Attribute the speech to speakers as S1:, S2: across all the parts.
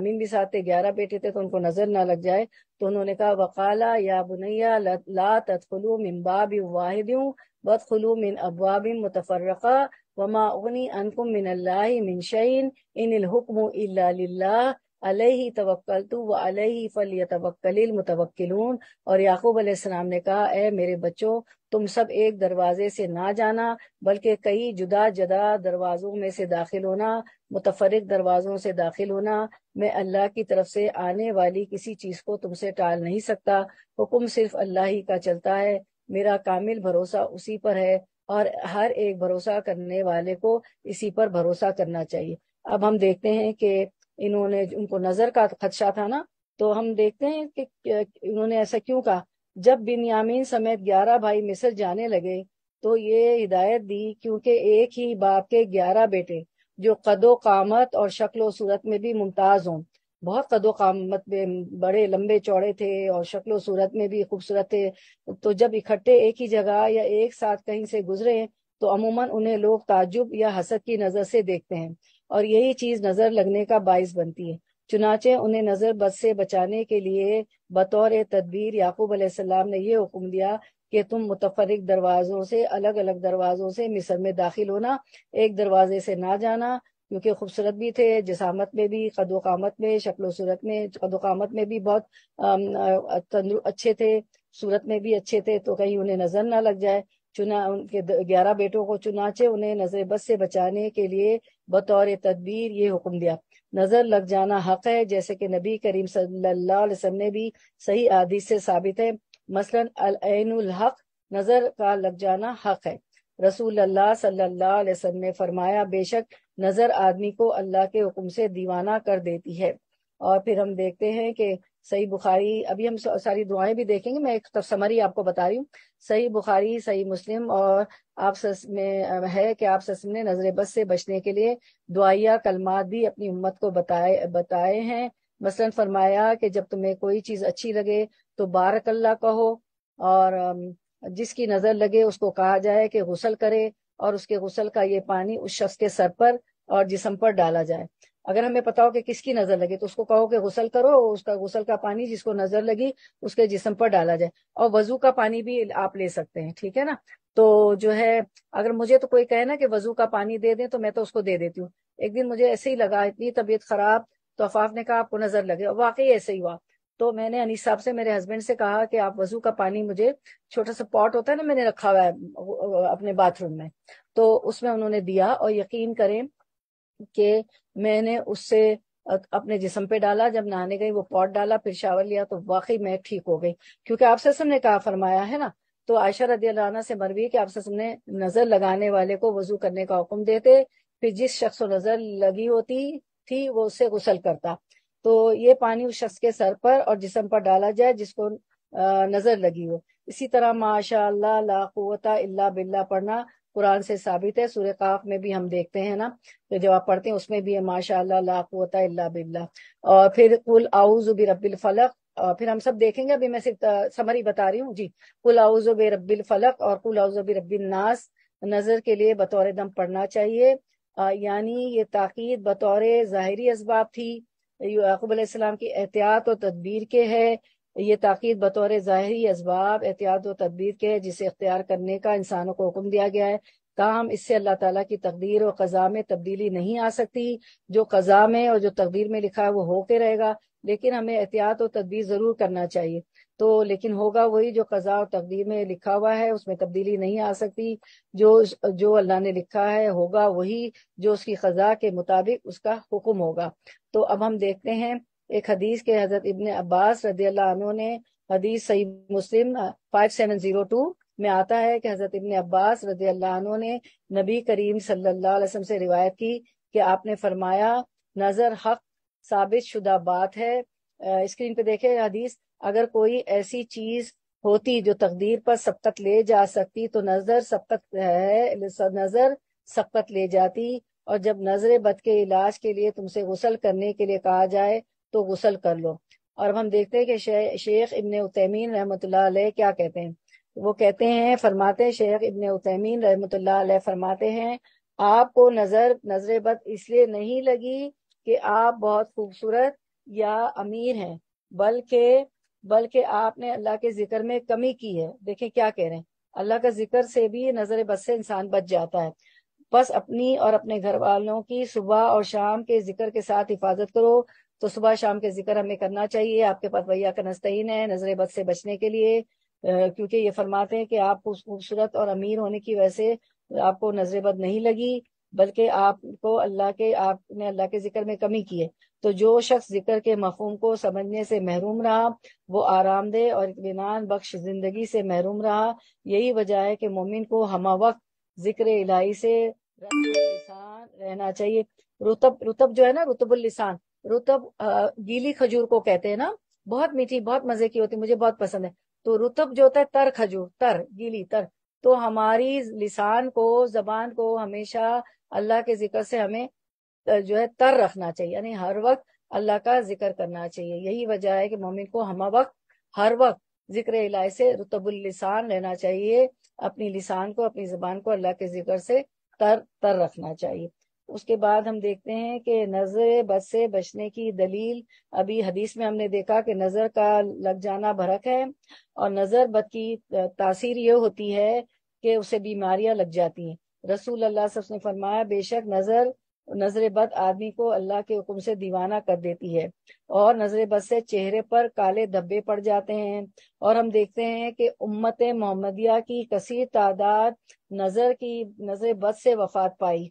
S1: अमीन भी साथ थे ग्यारह बेटे थे तो उनको नजर ना लग जाए तो उन्होंने कहा वकाला या बुनैया ला तदखलू मिन बाब वाहिदू बदखलू मिन अबवाब मुतफरका वमा उगनी अनकुम मिन अल्लाह मिन शैन इन हुक्म इल्ला अलह तवक्ल तो व ही फल तवक्ल मुतवक्लून और याकूब अलैहिस्सलाम ने कहा ए मेरे बच्चों तुम सब एक दरवाजे से ना जाना बल्कि कई जुदा जुदा दरवाजों में से दाखिल होना मुतफरक दरवाजों से दाखिल होना मैं अल्लाह की तरफ से आने वाली किसी चीज को तुमसे टाल नहीं सकता हुक्म सिर्फ अल्लाह ही का चलता है मेरा कामिल भरोसा उसी पर है और हर एक भरोसा करने वाले को इसी पर भरोसा करना चाहिए अब हम देखते हैं कि इन्होंने उनको नजर का खदशा था ना तो हम देखते हैं कि इन्होंने ऐसा क्यों कहा जब बिन्यामीन समेत ग्यारह भाई मिस्र जाने लगे तो ये हिदायत दी क्योंकि एक ही बाप के ग्यारह बेटे जो कदो कामत और शक्लो सूरत में भी मुमताज हों बहुत कदो कामत में बड़े लंबे चौड़े थे और शक्लो सूरत में भी खूबसूरत थे तो जब इकट्ठे एक ही जगह या एक साथ कहीं से गुजरे तो अमूमन उन्हें लोग ताजुब या हसद की नजर से देखते हैं और यही चीज नजर लगने का बायस बनती है चुनाचे उन्हें नजर बद से बचाने के लिए बतौर तदबीर याकूब अलैहिस्सलाम ने यह हुक्म दिया कि तुम मुतफरिक दरवाजों से अलग अलग दरवाजों से मिस्र में दाखिल होना एक दरवाजे से ना जाना क्योंकि खूबसूरत भी थे जसामत में भी कदोकामत में शक्लो सूरत में कदोकामत में भी बहुत अच्छे थे सूरत में भी अच्छे थे तो कहीं उन्हें नजर ना लग जाए चुना उनके ग्यारह बेटों को चुनाचे उन्हें नजर बस से बचाने के लिए बतौर तदबीर ये हुक्म दिया नजर लग जाना हक है जैसे कि नबी करीम सल्लल्लाहु अलैहि वसल्लम ने भी सही आदि से साबित है मसलन अलैनुल हक नजर का लग जाना हक है रसूल अल्लाह सल्लल्लाहु अलैहि वसल्लम ने फरमाया बेशक नजर आदमी को अल्लाह के हुक्म से दीवाना कर देती है और फिर हम देखते हैं कि सही बुखारी अभी हम सारी दुआएं भी देखेंगे मैं एक तो समरी आपको बता रही हूँ सही बुखारी सही मुस्लिम और आप सस में है कि आप सस ने नजर बस से बचने के लिए दुआया कलमा भी अपनी उम्मत को बताए बताए हैं मसलन फरमाया कि जब तुम्हें कोई चीज अच्छी लगे तो बारकल्ला कहो और जिसकी नजर लगे उसको कहा जाए कि गसल करे और उसके गुसल का ये पानी उस शख्स के सर पर और जिसम पर डाला जाए अगर हमें पता हो कि किसकी नजर लगे तो उसको कहो कि गुसल करो उसका गुसल का पानी जिसको नजर लगी उसके जिसम पर डाला जाए और वजू का पानी भी आप ले सकते हैं ठीक है ना तो जो है अगर मुझे तो कोई कहे ना कि वजू का पानी दे दें तो मैं तो उसको दे देती हूँ एक दिन मुझे ऐसे ही लगा इतनी तबीयत खराब तो अफाफ ने कहा आपको नजर लगे और वाकई ऐसे ही हुआ तो मैंने अनिस साहब से मेरे हस्बैंड से कहा कि आप वजू का पानी मुझे छोटा सा पॉट होता है ना मैंने रखा हुआ है अपने बाथरूम में तो उसमें उन्होंने दिया और यकीन करें कि मैंने उससे अपने जिसम पे डाला जब नहाने गई वो पॉट डाला फिर शावर लिया तो वाकई मैं ठीक हो गई क्योंकि आपसे ने कहा फरमाया है ना तो आयशा रदी से मरवी कि आपसे ने नजर लगाने वाले को वजू करने का हुक्म देते फिर जिस शख्स को नजर लगी होती थी वो उससे गुसल करता तो ये पानी उस शख्स के सर पर और जिसम पर डाला जाए जिसको नजर लगी हो इसी तरह माशा अल्लाह ला बिल्ला पढ़ना कुरान से साबित है सूर्य काफ में भी हम देखते हैं ना तो जब आप पढ़ते हैं उसमें भी है माशा लाता बिल्ला और फिर कुल आउज रबिल फलक और फिर हम सब देखेंगे अभी मैं सिर्फ समरी बता रही हूँ जी कुल आउज बे रबिल फलक और कुल आउज रबिल नास नजर के लिए बतौर दम पढ़ना चाहिए यानी ये ताकीद बतौर ज़ाहरी इसबाब थी याकूब की एहतियात और तदबीर के है ये ताक़ीद बतौर ज़ाहरी इसबाब एहतियात और तदबीर के जिसे इख्तियार करने का इंसानों को हुक्म दिया गया है ताहम इससे अल्लाह ताला की तकदीर और कज़ा में तब्दीली नहीं आ सकती जो कज़ा में और जो तकदीर में लिखा है वो होके रहेगा लेकिन हमें एहतियात और तदबीर ज़रूर करना चाहिए तो लेकिन होगा वही जो कज़ा और तकदीर में लिखा हुआ है उसमें तब्दीली नहीं आ सकती जो जो अल्लाह ने लिखा है होगा वही जो उसकी कज़ा के मुताबिक उसका हुक्म होगा तो अब हम देखते हैं एक हदीस के हजरत इबन अब्बास रदी अल्लाह ने हदीस Sahih Muslim five seven zero two में आता है कि हजरत इबन अब्बास रदी अल्लाह ने नबी करीम सल्लल्लाहु अलैहि वसल्लम से रिवायत की कि आपने फरमाया नजर हक साबित शुदा बात है स्क्रीन पे देखे हदीस अगर कोई ऐसी चीज होती जो तकदीर पर सबकत ले जा सकती तो नजर सबकत है नजर सबकत ले जाती और जब नजर बद के इलाज के लिए तुमसे गुसल करने के लिए कहा जाए तो गुसल कर लो और अब हम देखते हैं कि शे, शेख इबन उतमीन रहमत क्या कहते हैं वो कहते हैं फरमाते शेख इबन उतमीन रहमत फरमाते हैं आपको नजर नजर बद इसलिए नहीं लगी कि आप बहुत खूबसूरत या अमीर हैं बल्कि बल्कि आपने अल्लाह के जिक्र में कमी की है देखे क्या कह रहे हैं अल्लाह का जिक्र से भी नजर बद से इंसान बच जाता है बस अपनी और अपने घर वालों की सुबह और शाम के जिक्र के साथ हिफाजत करो तो सुबह शाम के जिक्र हमें करना चाहिए आपके पास भैया का नस्तैन है नजर बद से बचने के लिए क्योंकि ये फरमाते हैं कि आप खूबसूरत और अमीर होने की वजह से आपको नजर बद नहीं लगी बल्कि आपको अल्लाह के आपने अल्लाह के जिक्र में कमी की है तो जो शख्स जिक्र के मफहम को समझने से महरूम रहा वो आरामदेह और इतमान बख्श जिंदगी से महरूम रहा यही वजह है कि मोमिन को हमा वक्त जिक्र इलाही से रहना चाहिए रुतब रुतब जो है ना रुतबुल रुतब गीली खजूर को कहते हैं ना बहुत मीठी बहुत मजे की होती मुझे बहुत पसंद है तो रुतब जो होता है तर खजूर तर गीली तर तो हमारी लिसान को जबान को हमेशा अल्लाह के जिक्र से हमें जो है तर रखना चाहिए यानी हर वक्त अल्लाह का जिक्र करना चाहिए यही वजह है कि मोमिन को हम वक्त हर वक्त जिक्र इलाही से रुतबुल लिसान रहना चाहिए अपनी लिसान को अपनी जबान को अल्लाह के जिक्र से तर तर रखना चाहिए उसके बाद हम देखते हैं कि नजर बद से बचने की दलील अभी हदीस में हमने देखा कि नजर का लग जाना भरक है और नजर बद की तासीर ये होती है कि उसे बीमारियां लग जाती हैं रसूल अल्लाह सब ने फरमाया बेशक नजर नजर बद आदमी को अल्लाह के हुक्म से दीवाना कर देती है और नजर बद से चेहरे पर काले धब्बे पड़ जाते हैं और हम देखते हैं कि उम्मत मोहम्मदिया की कसीर तादाद नजर की नजर बद से वफात पाई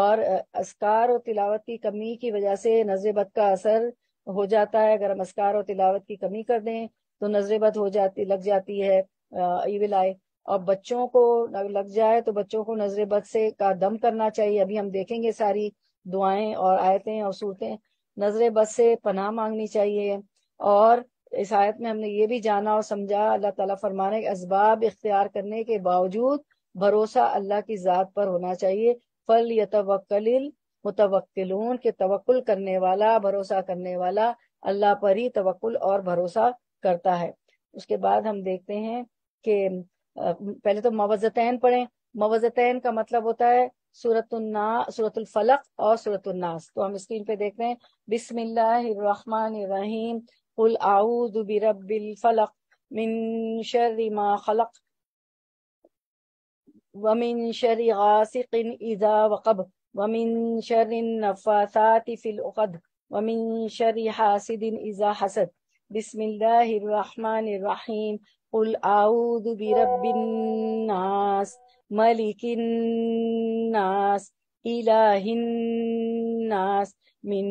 S1: और असकार और तिलावत की कमी की वजह से नजरबद का असर हो जाता है अगर हम असकार और तिलावत की कमी कर दें तो नजरबद हो जाती लग जाती है ईविल आए और बच्चों को लग जाए तो बच्चों को नजरबद से का दम करना चाहिए अभी हम देखेंगे सारी दुआएं और आयतें और सूरतें नजरबद से पनाह मांगनी चाहिए और इस आयत में हमने ये भी जाना और समझा अल्लाह ताला फरमाने के इसबाब इख्तियार करने के बावजूद भरोसा अल्लाह की ज़ात पर होना चाहिए फल यतवक्कलिल मुतवक्किलून के तवक्ल करने वाला भरोसा करने वाला अल्लाह पर ही तवक्ल और भरोसा करता है उसके बाद हम देखते हैं कि पहले तो मवजतैन पढ़े मवजतैन का मतलब होता है सूरत फलक और सूरतुल्नास तो हम स्क्रीन पे देख रहे हैं बिस्मिल्लाहिर्रहमानिर्रहीम कुल आऊदु बिरब्बिल फलक मिन शर्रि मा खलक ومن شر غاسق إذا وقب ومن شر النفاثات في الأقد ومن شر حاسد إذا حسد بسم الله الرحمن الرحيم قل أعوذ برب الناس ملك الناس إله من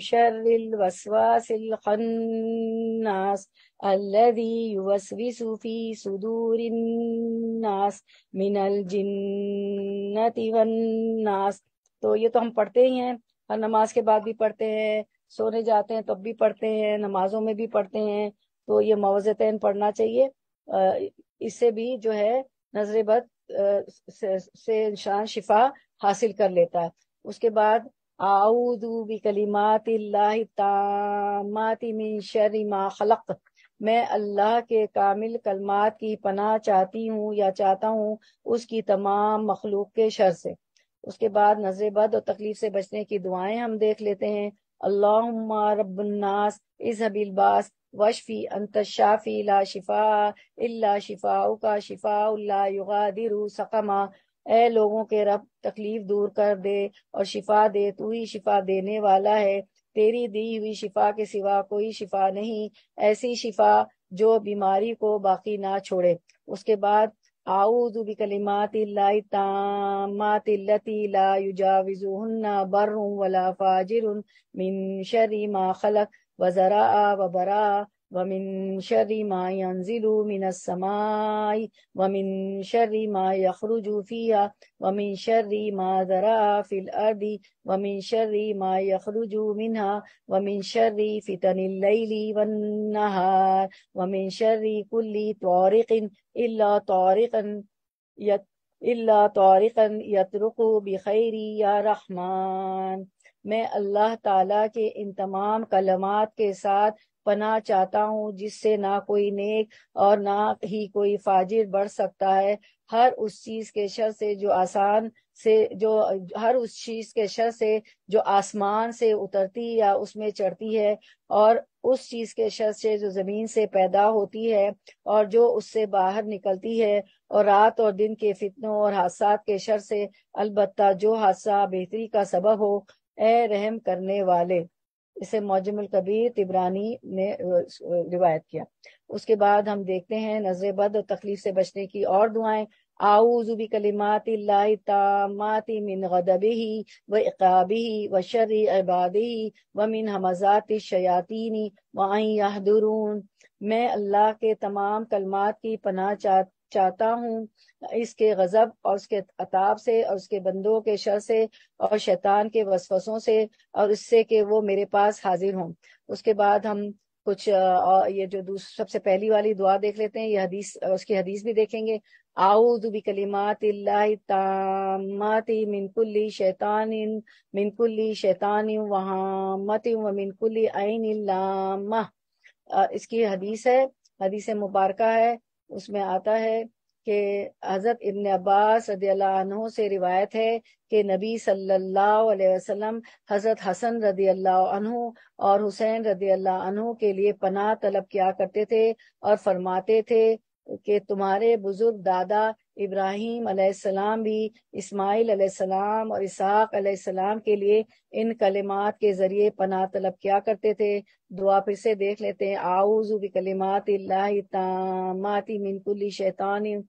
S1: شر الوسواس الخناس الذي يوسوس في صدور الناس من الجنة والناस तो ये तो हम पढ़ते ही हैं हर नमाज के बाद भी पढ़ते हैं सोने जाते हैं तब भी पढ़ते हैं नमाजों में भी पढ़ते हैं तो ये मुआवजतन पढ़ना चाहिए इससे भी जो है नजरे बद से, से इंसान शिफा हासिल कर लेता है उसके बाद आऊदू भी कलीमात तामाति खलक मैं अल्लाह के कामिल कलमात की पनाह चाहती हूँ या चाहता हूँ उसकी तमाम मखलूक के शर से उसके बाद नजरबद और तकलीफ से बचने की दुआएं हम देख लेते हैं Allahumma rabbun nas izabil वशफी अंत शाफी ला शिफा इल्ला शिफाउ का शिफा ला युगादिरु सकमा ए लोगों के रब तकलीफ दूर कर दे और शिफा दे तू ही शिफा देने वाला है तेरी दी हुई शिफा के सिवा कोई शिफा नहीं ऐसी शिफा जो बीमारी को बाकी ना छोड़े उसके बाद أعوذ بكلمات الله التامات التي لا يجاوزهن بر ولا فاجر من شر ما خلق وزراء وبراء ومن شر ما ينزل من السماء ومن شر ما يخرج فيها ومن شر ما ذرى في الأرض ومن شر ما يخرج منها ومن شر فتن الليل والنهار ومن شر كل طارق إلا طارقا يت إلا طارقا يترك بخير يا रहमान मैं अल्लाह ताला के इन तमाम कलमात के साथ पना चाहता हूँ जिससे ना कोई नेक और ना ही कोई फाजिर बढ़ सकता है हर उस चीज के शर से जो आसान से जो हर उस चीज के शर से जो आसमान से उतरती या उसमें चढ़ती है और उस चीज के शर से जो जमीन से पैदा होती है और जो उससे बाहर निकलती है और रात और दिन के फितनों और हादसा के शर से अलबत्ता जो हादसा बेहतरी का सबब हो ए रहम करने वाले इसे मौजमुल कबीर तिबरानी ने रिवायत किया उसके बाद हम देखते हैं नजर बद और तकलीफ से बचने की और दुआएं आऊजुबी कलिमाती तामाती मिन गदबी व इकाबी व शर अबादी व मिन हमजात शयातीनी व आई मैं अल्लाह के तमाम कलमात की पनाह चाह चाहता हूँ इसके गजब और उसके अताब से और उसके बंदों के शर से और शैतान के वसवसों से और इससे कि वो मेरे पास हाजिर हों उसके बाद हम कुछ ये जो सबसे पहली वाली दुआ देख लेते हैं ये हदीस उसकी हदीस भी देखेंगे आऊद भी कलिमात मिनकुल्ली शैतान मिनकुल्ली शैतान वहामत व मिनकुल्ली आइन इसकी हदीस है हदीस मुबारक है उसमें आता है कि हज़रत इबन अब्बास रदील्ला से रिवायत है कि नबी सल्लल्लाहु अलैहि वसल्लम हज़रत हसन रदी अल्लाह और हुसैन रदी अल्लाह के लिए पनाह तलब किया करते थे और फरमाते थे कि तुम्हारे बुजुर्ग दादा इब्राहिम अलैहिस्सलाम भी इस्माइल अलैहिस्सलाम और इसहाक अलैहिस्सलाम के लिए इन कलिमात के जरिए पनाह तलब किया करते थे दुआ फिर से देख लेते हैं आउजु भी कलिमात मिनकुल्ली शैतान